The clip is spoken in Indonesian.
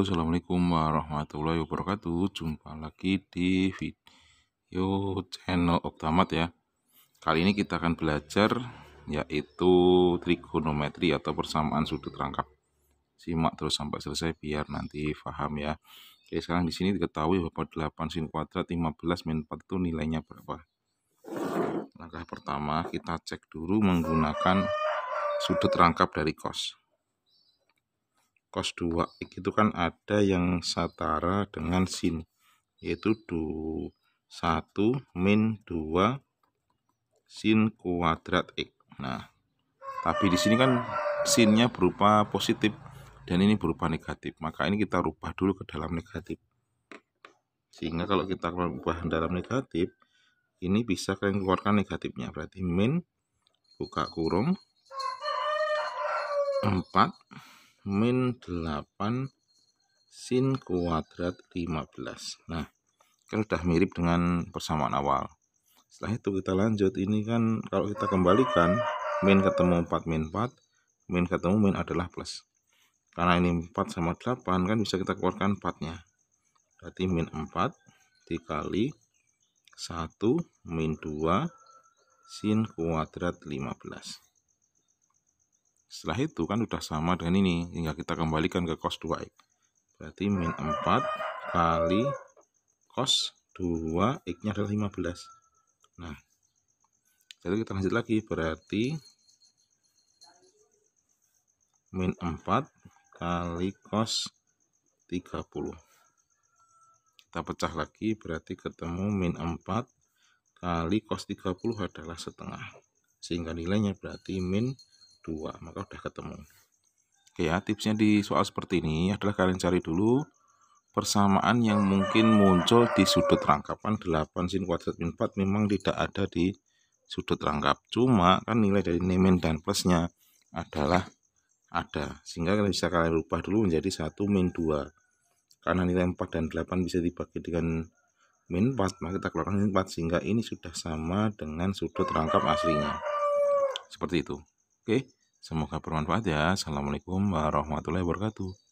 assalamualaikum warahmatullahi wabarakatuh jumpa lagi di video channel Oktamat ya kali ini kita akan belajar yaitu trigonometri atau persamaan sudut rangkap simak terus sampai selesai biar nanti paham ya oke sekarang di sini diketahui bahwa 8 sin kuadrat 15 min 4 itu nilainya berapa langkah pertama kita cek dulu menggunakan sudut rangkap dari kos cos 2 x itu kan ada yang setara dengan sin yaitu 2, 1 min 2 sin kuadrat x nah tapi di sini kan sinnya berupa positif dan ini berupa negatif maka ini kita rubah dulu ke dalam negatif sehingga kalau kita rubah dalam negatif ini bisa kalian keluarkan negatifnya berarti min buka kurung 4 min 8 sin kuadrat 15 nah kan sudah mirip dengan persamaan awal setelah itu kita lanjut ini kan kalau kita kembalikan min ketemu 4 min 4 min ketemu min adalah plus karena ini 4 sama 8 kan bisa kita keluarkan 4 nya berarti min 4 dikali 1 min 2 sin kuadrat 15 setelah itu kan sudah sama dengan ini, hingga kita kembalikan ke cos 2x. Berarti min 4 kali cos 2x-nya adalah 15. Nah, jadi kita lanjut lagi, berarti min 4 kali cos 30. Kita pecah lagi, berarti ketemu min 4 kali cos 30 adalah setengah. Sehingga nilainya berarti min 2 maka udah ketemu oke ya tipsnya di soal seperti ini adalah kalian cari dulu persamaan yang mungkin muncul di sudut rangkapan 8 sin kuadrat min 4 memang tidak ada di sudut rangkap cuma kan nilai dari nemen dan plusnya adalah ada sehingga kalian bisa kalian rubah dulu menjadi 1 min 2 karena nilai 4 dan 8 bisa dibagi dengan min 4 maka kita keluarkan min 4 sehingga ini sudah sama dengan sudut rangkap aslinya seperti itu Oke, semoga bermanfaat ya. Assalamualaikum warahmatullahi wabarakatuh.